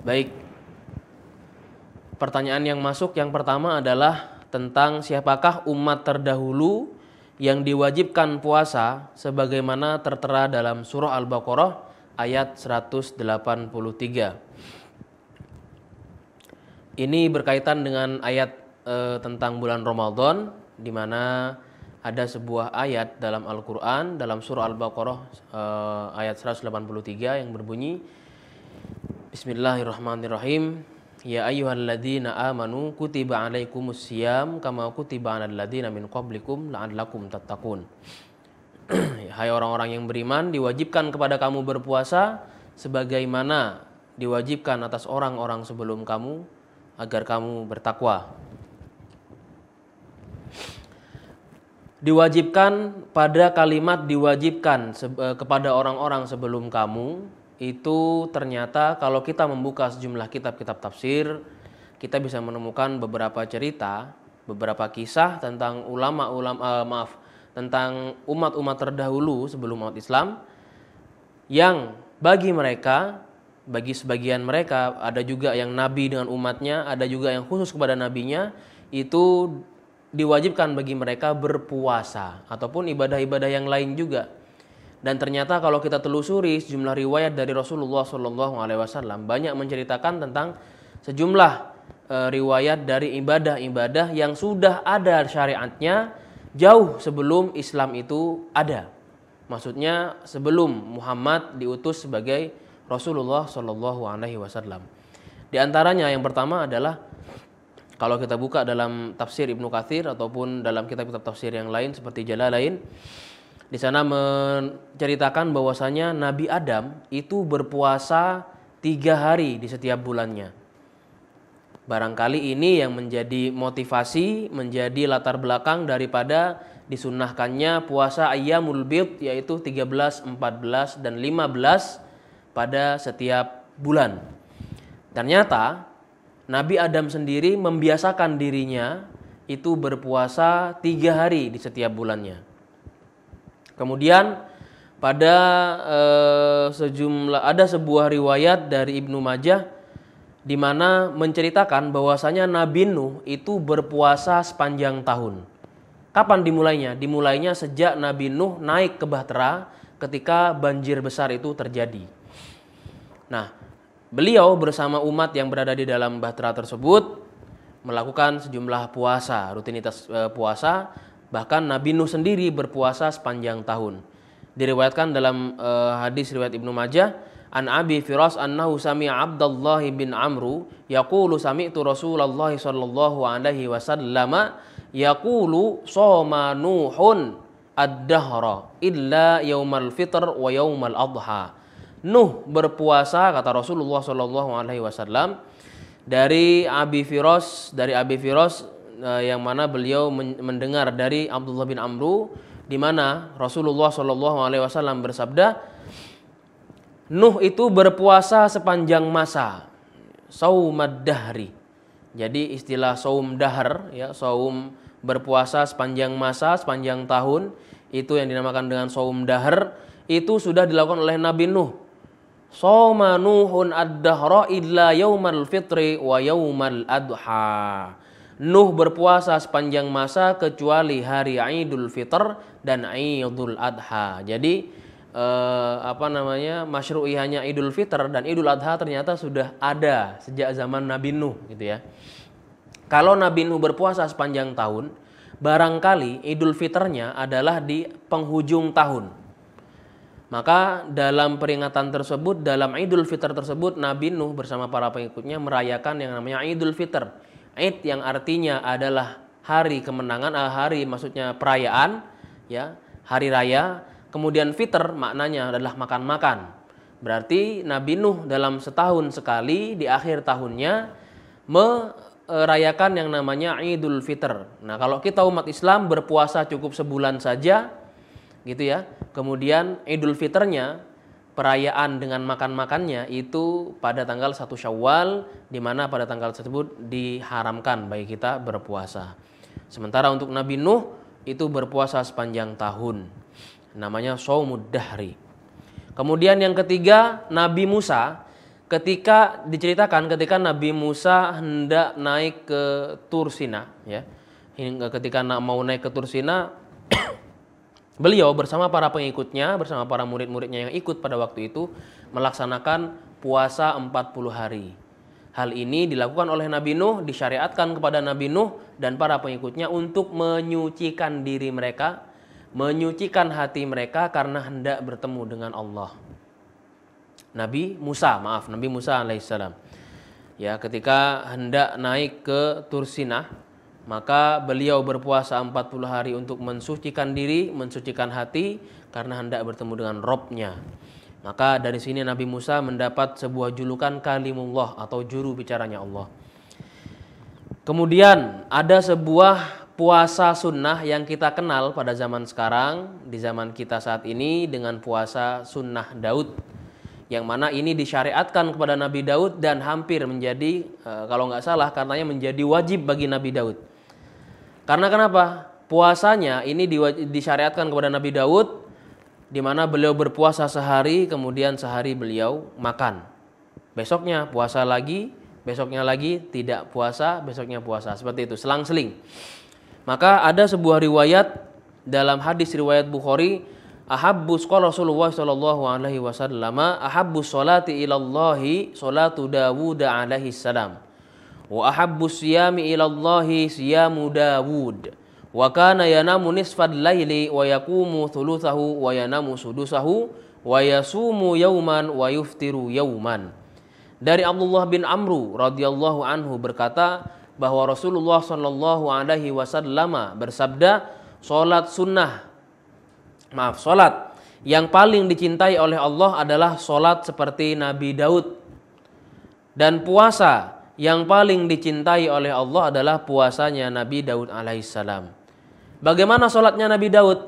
Baik. Pertanyaan yang masuk yang pertama adalah tentang siapakah umat terdahulu yang diwajibkan puasa sebagaimana tertera dalam surah Al-Baqarah ayat 183. Ini berkaitan dengan ayat e, tentang bulan Ramadan di mana ada sebuah ayat dalam Al-Qur'an dalam surah Al-Baqarah e, ayat 183 yang berbunyi Bismillahirrahmanirrahim. Ya ayyuhalladzina amanu kutiba alaikumus syiyam kama kutiba alal ladzina min qablikum la'allakum tattaqun. Hai orang-orang yang beriman, diwajibkan kepada kamu berpuasa sebagaimana diwajibkan atas orang-orang sebelum kamu agar kamu bertakwa. Diwajibkan pada kalimat diwajibkan eh, kepada orang-orang sebelum kamu itu ternyata kalau kita membuka sejumlah kitab-kitab tafsir, kita bisa menemukan beberapa cerita, beberapa kisah tentang ulama-ulama uh, eh, maaf, tentang umat-umat terdahulu sebelum umat Islam yang bagi mereka, bagi sebagian mereka ada juga yang nabi dengan umatnya, ada juga yang khusus kepada nabinya itu diwajibkan bagi mereka berpuasa ataupun ibadah-ibadah yang lain juga dan ternyata kalau kita telusuri sejumlah riwayat dari Rasulullah Shallallahu Alaihi Wasallam banyak menceritakan tentang sejumlah e, riwayat dari ibadah-ibadah yang sudah ada syariatnya jauh sebelum Islam itu ada. Maksudnya sebelum Muhammad diutus sebagai Rasulullah Shallallahu Alaihi Wasallam. Di antaranya yang pertama adalah kalau kita buka dalam tafsir Ibnu Kathir ataupun dalam kitab-kitab tafsir yang lain seperti Jalalain lain di sana menceritakan bahwasanya Nabi Adam itu berpuasa tiga hari di setiap bulannya. Barangkali ini yang menjadi motivasi, menjadi latar belakang daripada disunahkannya puasa ayyamul bid yaitu 13, 14 dan 15 pada setiap bulan. Ternyata Nabi Adam sendiri membiasakan dirinya itu berpuasa tiga hari di setiap bulannya. Kemudian pada eh, sejumlah ada sebuah riwayat dari Ibnu Majah di mana menceritakan bahwasanya Nabi Nuh itu berpuasa sepanjang tahun. Kapan dimulainya? Dimulainya sejak Nabi Nuh naik ke Bahtera ketika banjir besar itu terjadi. Nah, beliau bersama umat yang berada di dalam Bahtera tersebut melakukan sejumlah puasa, rutinitas eh, puasa Bahkan Nabi Nuh sendiri berpuasa sepanjang tahun. Diriwayatkan dalam uh, hadis riwayat Ibnu Majah, An Abi Firas annahu sami'a Abdullah bin Amru yaqulu sami'tu Rasulullah sallallahu alaihi wasallam yaqulu shoma Nuhun ad-dahra illa yaumal fitr wa yaumal adha. Nuh berpuasa kata Rasulullah sallallahu alaihi wasallam dari Abi Firas dari Abi Firas uh, yang mana beliau men mendengar dari Abdullah bin Amru di mana Rasulullah Shallallahu Alaihi Wasallam bersabda, Nuh itu berpuasa sepanjang masa, saum dahri. Jadi istilah saum dahar, ya saum berpuasa sepanjang masa, sepanjang tahun, itu yang dinamakan dengan saum dahar, itu sudah dilakukan oleh Nabi Nuh. Soma Nuhun ad-dahra illa yaumal fitri wa yaumal adha. Nuh berpuasa sepanjang masa kecuali hari Idul Fitr dan Idul Adha. Jadi eh, apa namanya masyru'ihannya Idul Fitr dan Idul Adha ternyata sudah ada sejak zaman Nabi Nuh gitu ya. Kalau Nabi Nuh berpuasa sepanjang tahun, barangkali Idul Fitrnya adalah di penghujung tahun. Maka dalam peringatan tersebut, dalam Idul Fitr tersebut, Nabi Nuh bersama para pengikutnya merayakan yang namanya Idul Fitr Id yang artinya adalah hari kemenangan, ah, hari maksudnya perayaan, ya, hari raya. Kemudian fitr maknanya adalah makan-makan. Berarti Nabi Nuh dalam setahun sekali di akhir tahunnya merayakan yang namanya Idul Fitr. Nah, kalau kita umat Islam berpuasa cukup sebulan saja gitu ya. Kemudian Idul Fitrnya perayaan dengan makan-makannya itu pada tanggal satu Syawal di mana pada tanggal tersebut diharamkan bagi kita berpuasa. Sementara untuk Nabi Nuh itu berpuasa sepanjang tahun. Namanya Shaumud Dahri. Kemudian yang ketiga Nabi Musa ketika diceritakan ketika Nabi Musa hendak naik ke Tursina ya. Hingga ketika mau naik ke Tursina Beliau bersama para pengikutnya, bersama para murid-muridnya yang ikut pada waktu itu melaksanakan puasa 40 hari. Hal ini dilakukan oleh Nabi Nuh, disyariatkan kepada Nabi Nuh dan para pengikutnya untuk menyucikan diri mereka, menyucikan hati mereka karena hendak bertemu dengan Allah. Nabi Musa, maaf, Nabi Musa alaihissalam. Ya, ketika hendak naik ke Tursinah maka beliau berpuasa 40 hari untuk mensucikan diri, mensucikan hati karena hendak bertemu dengan Robnya. Maka dari sini Nabi Musa mendapat sebuah julukan Kalimullah atau juru bicaranya Allah. Kemudian ada sebuah puasa sunnah yang kita kenal pada zaman sekarang, di zaman kita saat ini dengan puasa sunnah Daud. Yang mana ini disyariatkan kepada Nabi Daud dan hampir menjadi, eh, kalau nggak salah karenanya menjadi wajib bagi Nabi Daud. Karena kenapa? Puasanya ini disyariatkan kepada Nabi Daud di mana beliau berpuasa sehari kemudian sehari beliau makan. Besoknya puasa lagi, besoknya lagi tidak puasa, besoknya puasa. Seperti itu, selang-seling. Maka ada sebuah riwayat dalam hadis riwayat Bukhari ahabbus qala Rasulullah sallallahu alaihi wasallam ahabbus salati ilallahi salatu Dawud alaihi salam wa ahabbu siyami ila Allahi siyamu Dawud wa kana yanamu nisfad laili wa yakumu thuluthahu wa yanamu sudusahu wa yasumu yauman wa yuftiru yauman dari Abdullah bin Amru radhiyallahu anhu berkata bahwa Rasulullah sallallahu alaihi wasallam bersabda salat sunnah maaf salat yang paling dicintai oleh Allah adalah salat seperti Nabi Daud dan puasa yang paling dicintai oleh Allah adalah puasanya Nabi Daud alaihissalam. Bagaimana sholatnya Nabi Daud?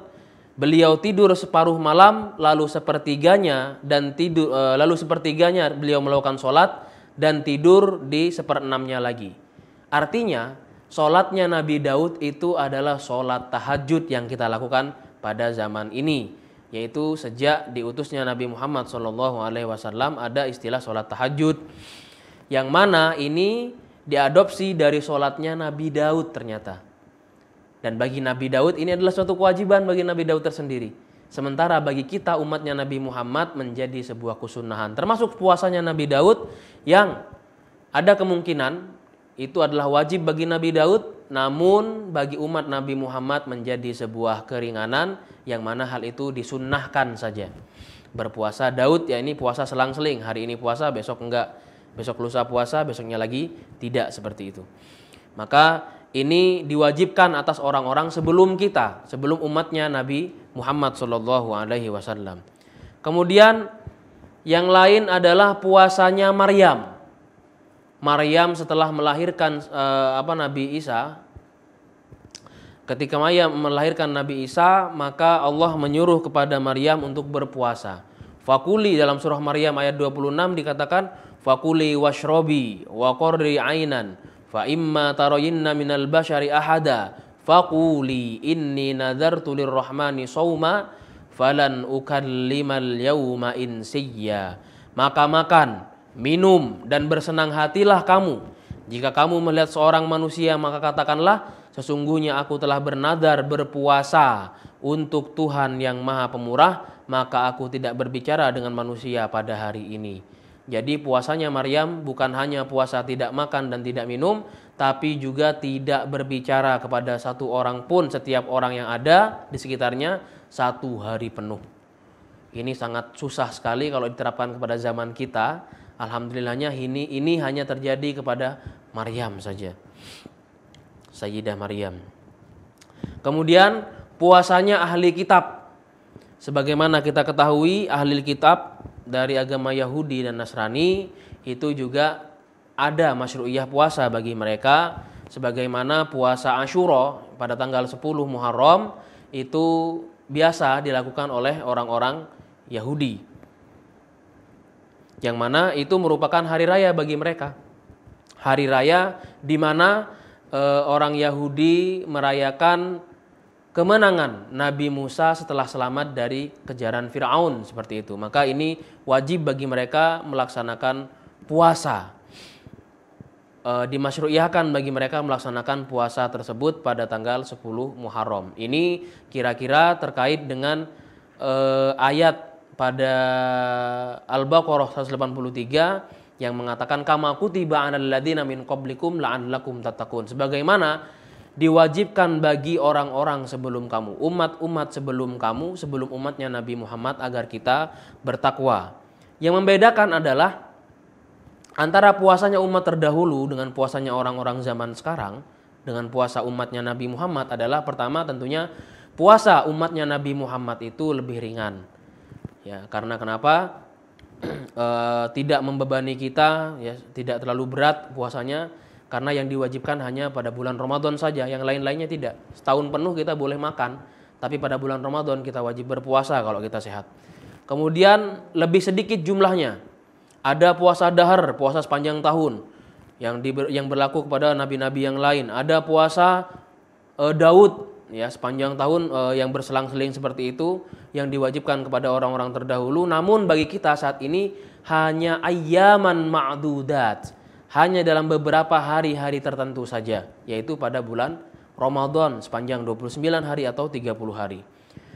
Beliau tidur separuh malam, lalu sepertiganya dan tidur, e, lalu sepertiganya beliau melakukan sholat dan tidur di seperenamnya lagi. Artinya, sholatnya Nabi Daud itu adalah sholat tahajud yang kita lakukan pada zaman ini, yaitu sejak diutusnya Nabi Muhammad SAW ada istilah sholat tahajud yang mana ini diadopsi dari sholatnya Nabi Daud ternyata. Dan bagi Nabi Daud ini adalah suatu kewajiban bagi Nabi Daud tersendiri. Sementara bagi kita umatnya Nabi Muhammad menjadi sebuah kesunahan. Termasuk puasanya Nabi Daud yang ada kemungkinan itu adalah wajib bagi Nabi Daud. Namun bagi umat Nabi Muhammad menjadi sebuah keringanan yang mana hal itu disunnahkan saja. Berpuasa Daud ya ini puasa selang-seling. Hari ini puasa besok enggak besok lusa puasa, besoknya lagi tidak seperti itu. Maka ini diwajibkan atas orang-orang sebelum kita, sebelum umatnya Nabi Muhammad Shallallahu Alaihi Wasallam. Kemudian yang lain adalah puasanya Maryam. Maryam setelah melahirkan eh, apa Nabi Isa, ketika Maryam melahirkan Nabi Isa, maka Allah menyuruh kepada Maryam untuk berpuasa. Fakuli dalam surah Maryam ayat 26 dikatakan fakuli washrobi wa qurri ainan fa imma tarayinna minal bashari ahada fakuli inni nadartu lirrahmani sawma falan ukallimal yauma insiyya maka makan minum dan bersenang hatilah kamu jika kamu melihat seorang manusia maka katakanlah sesungguhnya aku telah bernadar berpuasa untuk Tuhan yang Maha Pemurah maka aku tidak berbicara dengan manusia pada hari ini jadi puasanya Maryam bukan hanya puasa tidak makan dan tidak minum, tapi juga tidak berbicara kepada satu orang pun setiap orang yang ada di sekitarnya satu hari penuh. Ini sangat susah sekali kalau diterapkan kepada zaman kita. Alhamdulillahnya ini ini hanya terjadi kepada Maryam saja. Sayyidah Maryam. Kemudian puasanya ahli kitab. Sebagaimana kita ketahui ahli kitab dari agama Yahudi dan Nasrani itu juga ada masyru'iyah puasa bagi mereka sebagaimana puasa Asyura pada tanggal 10 Muharram itu biasa dilakukan oleh orang-orang Yahudi yang mana itu merupakan hari raya bagi mereka hari raya di mana e, orang Yahudi merayakan kemenangan Nabi Musa setelah selamat dari kejaran Firaun seperti itu. Maka ini wajib bagi mereka melaksanakan puasa. E, dimasyru'iyahkan bagi mereka melaksanakan puasa tersebut pada tanggal 10 Muharram. Ini kira-kira terkait dengan e, ayat pada Al-Baqarah 183 yang mengatakan kama kutiba 'alal ladzina min qablikum la'allakum tattaqun. Sebagaimana diwajibkan bagi orang-orang sebelum kamu, umat-umat sebelum kamu, sebelum umatnya Nabi Muhammad agar kita bertakwa. Yang membedakan adalah antara puasanya umat terdahulu dengan puasanya orang-orang zaman sekarang dengan puasa umatnya Nabi Muhammad adalah pertama tentunya puasa umatnya Nabi Muhammad itu lebih ringan. Ya, karena kenapa? e, tidak membebani kita ya, tidak terlalu berat puasanya karena yang diwajibkan hanya pada bulan Ramadan saja, yang lain-lainnya tidak. Setahun penuh kita boleh makan, tapi pada bulan Ramadan kita wajib berpuasa kalau kita sehat. Kemudian lebih sedikit jumlahnya. Ada puasa dahar, puasa sepanjang tahun yang di, yang berlaku kepada nabi-nabi yang lain. Ada puasa e, Daud ya sepanjang tahun e, yang berselang-seling seperti itu yang diwajibkan kepada orang-orang terdahulu namun bagi kita saat ini hanya ayaman ma'dudat hanya dalam beberapa hari-hari tertentu saja, yaitu pada bulan Ramadan sepanjang 29 hari atau 30 hari.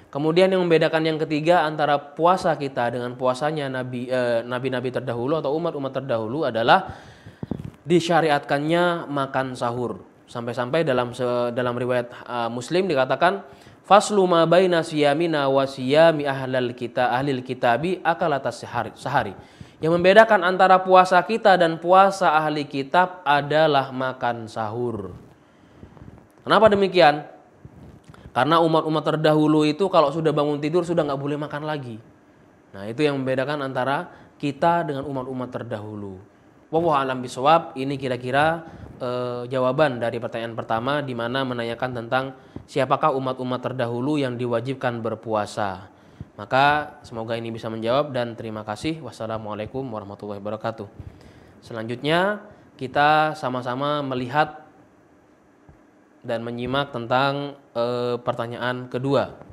Kemudian yang membedakan yang ketiga antara puasa kita dengan puasanya nabi nabi eh, terdahulu atau umat-umat terdahulu adalah disyariatkannya makan sahur. Sampai-sampai dalam dalam riwayat uh, Muslim dikatakan faslu ma baina siyamina wa siyami ahlal kita ahlil kitabi akalatas sehari. sehari. Yang membedakan antara puasa kita dan puasa ahli kitab adalah makan sahur. Kenapa demikian? Karena umat-umat terdahulu itu kalau sudah bangun tidur sudah nggak boleh makan lagi. Nah itu yang membedakan antara kita dengan umat-umat terdahulu. Wah alam biswab ini kira-kira eh, jawaban dari pertanyaan pertama di mana menanyakan tentang siapakah umat-umat terdahulu yang diwajibkan berpuasa. Maka semoga ini bisa menjawab dan terima kasih. Wassalamualaikum warahmatullahi wabarakatuh. Selanjutnya kita sama-sama melihat dan menyimak tentang e, pertanyaan kedua.